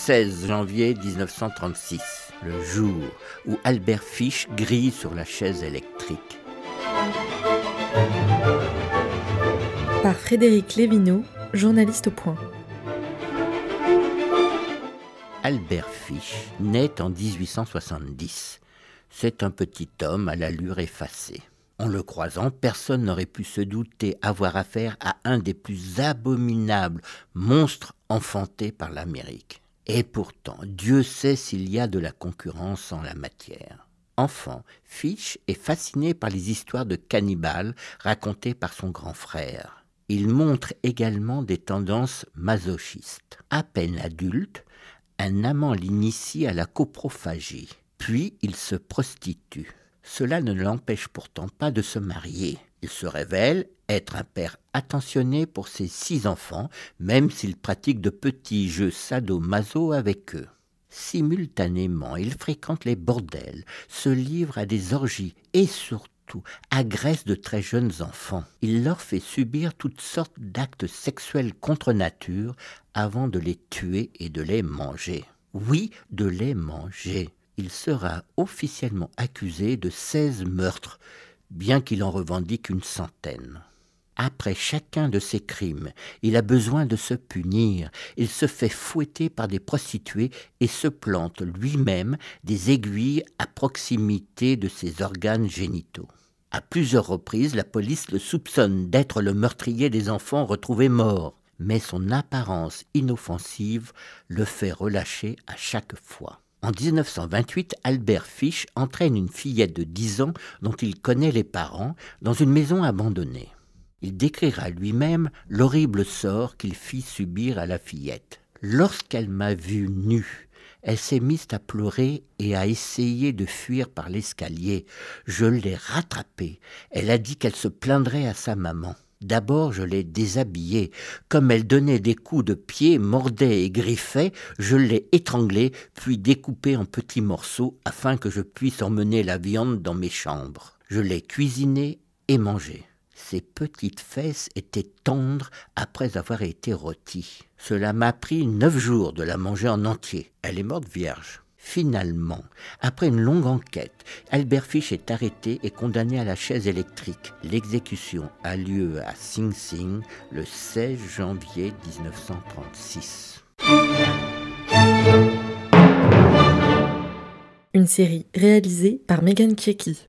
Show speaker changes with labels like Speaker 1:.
Speaker 1: 16 janvier 1936, le jour où Albert Fisch grille sur la chaise électrique. Par Frédéric Lévineau, journaliste au point. Albert Fisch naît en 1870. C'est un petit homme à l'allure effacée. En le croisant, personne n'aurait pu se douter avoir affaire à un des plus abominables monstres enfantés par l'Amérique. Et pourtant, Dieu sait s'il y a de la concurrence en la matière. Enfant, Fitch est fasciné par les histoires de cannibales racontées par son grand frère. Il montre également des tendances masochistes. À peine adulte, un amant l'initie à la coprophagie, puis il se prostitue. Cela ne l'empêche pourtant pas de se marier. Il se révèle être un père attentionné pour ses six enfants, même s'il pratique de petits jeux sadomaso avec eux. Simultanément, il fréquente les bordels, se livre à des orgies et surtout agresse de très jeunes enfants. Il leur fait subir toutes sortes d'actes sexuels contre nature avant de les tuer et de les manger. Oui, de les manger. Il sera officiellement accusé de 16 meurtres bien qu'il en revendique une centaine. Après chacun de ses crimes, il a besoin de se punir, il se fait fouetter par des prostituées et se plante lui-même des aiguilles à proximité de ses organes génitaux. À plusieurs reprises, la police le soupçonne d'être le meurtrier des enfants retrouvés morts, mais son apparence inoffensive le fait relâcher à chaque fois. En 1928, Albert Fisch entraîne une fillette de 10 ans dont il connaît les parents dans une maison abandonnée. Il décrira lui-même l'horrible sort qu'il fit subir à la fillette. Lorsqu'elle m'a vu nue, elle s'est mise à pleurer et à essayer de fuir par l'escalier. Je l'ai rattrapée. Elle a dit qu'elle se plaindrait à sa maman. D'abord je l'ai déshabillée. Comme elle donnait des coups de pied, mordait et griffait, je l'ai étranglée, puis découpée en petits morceaux afin que je puisse emmener la viande dans mes chambres. Je l'ai cuisinée et mangée. Ses petites fesses étaient tendres après avoir été rôties. Cela m'a pris neuf jours de la manger en entier. Elle est morte vierge. Finalement, après une longue enquête, Albert Fisch est arrêté et condamné à la chaise électrique. L'exécution a lieu à Sing Sing le 16 janvier 1936. Une série réalisée par Megan Kieki.